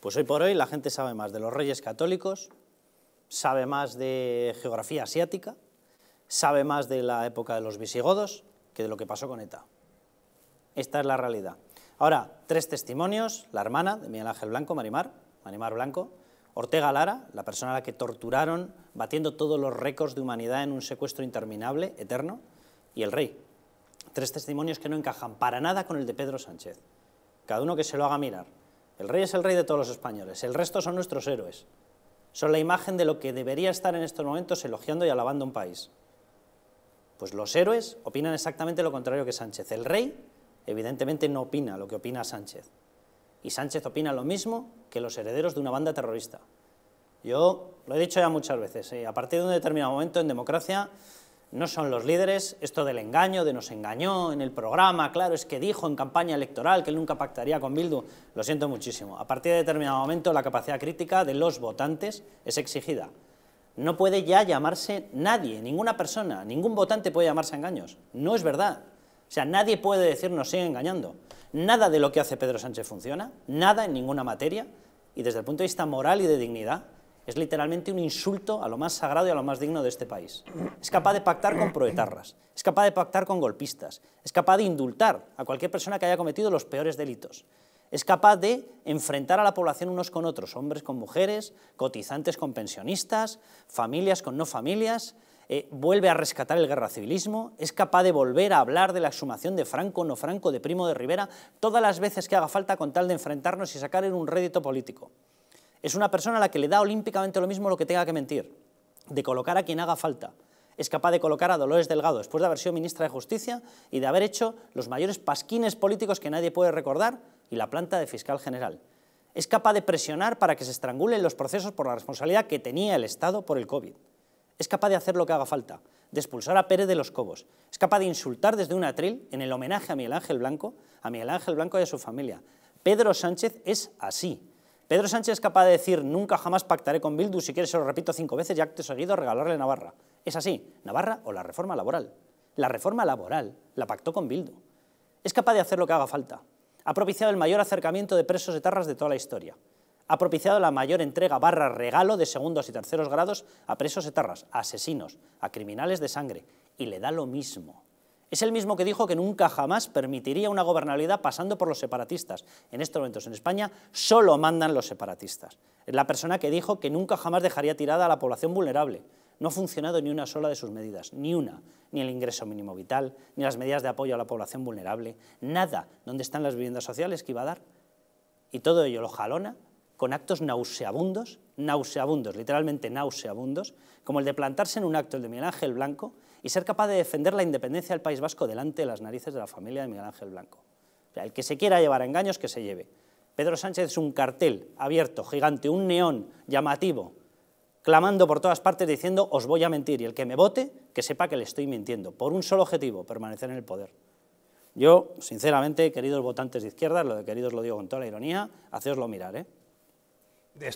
Pues hoy por hoy la gente sabe más de los reyes católicos, sabe más de geografía asiática, sabe más de la época de los visigodos que de lo que pasó con ETA. Esta es la realidad. Ahora, tres testimonios, la hermana de Miguel Ángel Blanco, Marimar, Marimar Blanco, Ortega Lara, la persona a la que torturaron batiendo todos los récords de humanidad en un secuestro interminable, eterno, y el rey. Tres testimonios que no encajan para nada con el de Pedro Sánchez. Cada uno que se lo haga mirar. El rey es el rey de todos los españoles, el resto son nuestros héroes. Son la imagen de lo que debería estar en estos momentos elogiando y alabando un país. Pues los héroes opinan exactamente lo contrario que Sánchez. El rey, evidentemente, no opina lo que opina Sánchez. Y Sánchez opina lo mismo que los herederos de una banda terrorista. Yo lo he dicho ya muchas veces, ¿eh? a partir de un determinado momento en democracia no son los líderes, esto del engaño, de nos engañó en el programa, claro, es que dijo en campaña electoral que él nunca pactaría con Bildu, lo siento muchísimo. A partir de determinado momento la capacidad crítica de los votantes es exigida. No puede ya llamarse nadie, ninguna persona, ningún votante puede llamarse engaños. No es verdad. O sea, nadie puede decir nos sigue engañando. Nada de lo que hace Pedro Sánchez funciona, nada en ninguna materia, y desde el punto de vista moral y de dignidad, es literalmente un insulto a lo más sagrado y a lo más digno de este país. Es capaz de pactar con proetarras, es capaz de pactar con golpistas, es capaz de indultar a cualquier persona que haya cometido los peores delitos. Es capaz de enfrentar a la población unos con otros, hombres con mujeres, cotizantes con pensionistas, familias con no familias, eh, vuelve a rescatar el guerra civilismo, es capaz de volver a hablar de la exhumación de Franco, no Franco, de Primo de Rivera, todas las veces que haga falta con tal de enfrentarnos y sacar en un rédito político. Es una persona a la que le da olímpicamente lo mismo lo que tenga que mentir, de colocar a quien haga falta. Es capaz de colocar a Dolores Delgado después de haber sido ministra de Justicia y de haber hecho los mayores pasquines políticos que nadie puede recordar y la planta de fiscal general. Es capaz de presionar para que se estrangulen los procesos por la responsabilidad que tenía el Estado por el COVID. Es capaz de hacer lo que haga falta, de expulsar a Pérez de los Cobos. Es capaz de insultar desde un atril en el homenaje a Miguel Ángel Blanco, a Miguel Ángel Blanco y a su familia. Pedro Sánchez es así Pedro Sánchez es capaz de decir, nunca jamás pactaré con Bildu, si quieres se lo repito cinco veces ya te he seguido regalarle Navarra. Es así, Navarra o la reforma laboral. La reforma laboral la pactó con Bildu. Es capaz de hacer lo que haga falta. Ha propiciado el mayor acercamiento de presos etarras de toda la historia. Ha propiciado la mayor entrega barra regalo de segundos y terceros grados a presos etarras, a asesinos, a criminales de sangre. Y le da lo mismo. Es el mismo que dijo que nunca jamás permitiría una gobernabilidad pasando por los separatistas. En estos momentos en España solo mandan los separatistas. Es la persona que dijo que nunca jamás dejaría tirada a la población vulnerable. No ha funcionado ni una sola de sus medidas, ni una, ni el ingreso mínimo vital, ni las medidas de apoyo a la población vulnerable, nada. ¿Dónde están las viviendas sociales que iba a dar? Y todo ello lo jalona con actos nauseabundos, nauseabundos, literalmente nauseabundos, como el de plantarse en un acto el de Miguel Ángel Blanco y ser capaz de defender la independencia del País Vasco delante de las narices de la familia de Miguel Ángel Blanco. el que se quiera llevar a engaños, que se lleve. Pedro Sánchez es un cartel abierto, gigante, un neón llamativo, clamando por todas partes diciendo os voy a mentir y el que me vote que sepa que le estoy mintiendo, por un solo objetivo, permanecer en el poder. Yo, sinceramente, queridos votantes de izquierda, lo de queridos lo digo con toda la ironía, hacéoslo mirar, ¿eh? de